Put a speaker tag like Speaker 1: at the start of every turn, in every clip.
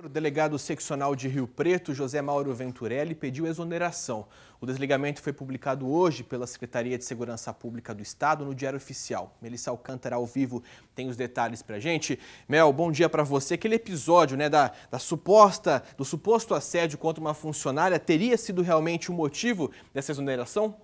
Speaker 1: O delegado seccional de Rio Preto, José Mauro Venturelli, pediu exoneração. O desligamento foi publicado hoje pela Secretaria de Segurança Pública do Estado no Diário Oficial. Melissa Alcântara, ao vivo, tem os detalhes pra gente. Mel, bom dia para você. Aquele episódio né, da, da suposta, do suposto assédio contra uma funcionária teria sido realmente o motivo dessa exoneração?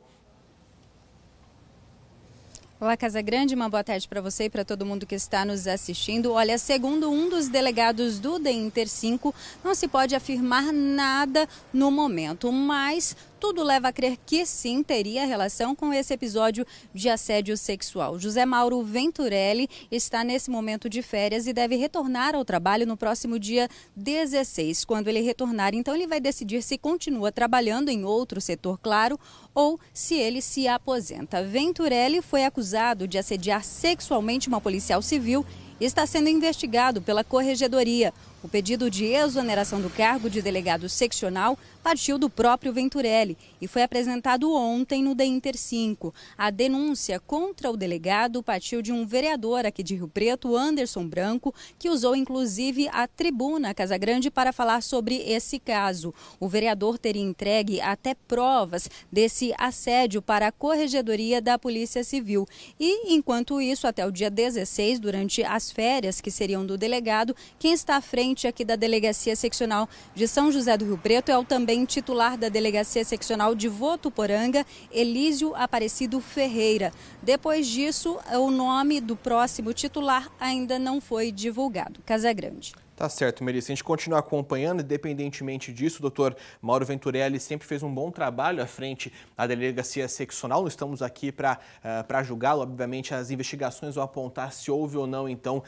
Speaker 2: Olá, Casa Grande, uma boa tarde para você e para todo mundo que está nos assistindo. Olha, segundo um dos delegados do Denter 5, não se pode afirmar nada no momento, mas tudo leva a crer que sim teria relação com esse episódio de assédio sexual. José Mauro Venturelli está nesse momento de férias e deve retornar ao trabalho no próximo dia 16. Quando ele retornar, então ele vai decidir se continua trabalhando em outro setor, claro, ou se ele se aposenta. Venturelli foi acusado de assediar sexualmente uma policial civil está sendo investigado pela Corregedoria. O pedido de exoneração do cargo de delegado seccional partiu do próprio Venturelli e foi apresentado ontem no DEINTER 5. A denúncia contra o delegado partiu de um vereador aqui de Rio Preto, Anderson Branco, que usou inclusive a tribuna Casa Grande para falar sobre esse caso. O vereador teria entregue até provas desse assédio para a Corregedoria da Polícia Civil. E, enquanto isso, até o dia 16, durante a férias, que seriam do delegado, quem está à frente aqui da Delegacia Seccional de São José do Rio Preto é o também titular da Delegacia Seccional de Votuporanga, Elísio Aparecido Ferreira. Depois disso, o nome do próximo titular ainda não foi divulgado. Casagrande.
Speaker 1: Tá certo, Melissa. A gente continua acompanhando, independentemente disso, o doutor Mauro Venturelli sempre fez um bom trabalho à frente da delegacia seccional. Não estamos aqui para uh, eh, julgá-lo, obviamente, as investigações vão apontar se houve ou não, então, uh,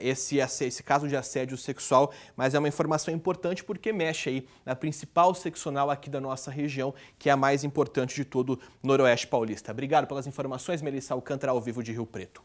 Speaker 1: esse, esse caso de assédio sexual, mas é uma informação importante porque mexe aí na principal seccional aqui da nossa região, que é a mais importante de todo o Noroeste Paulista. Obrigado pelas informações, Melissa Alcântara, ao vivo de Rio Preto.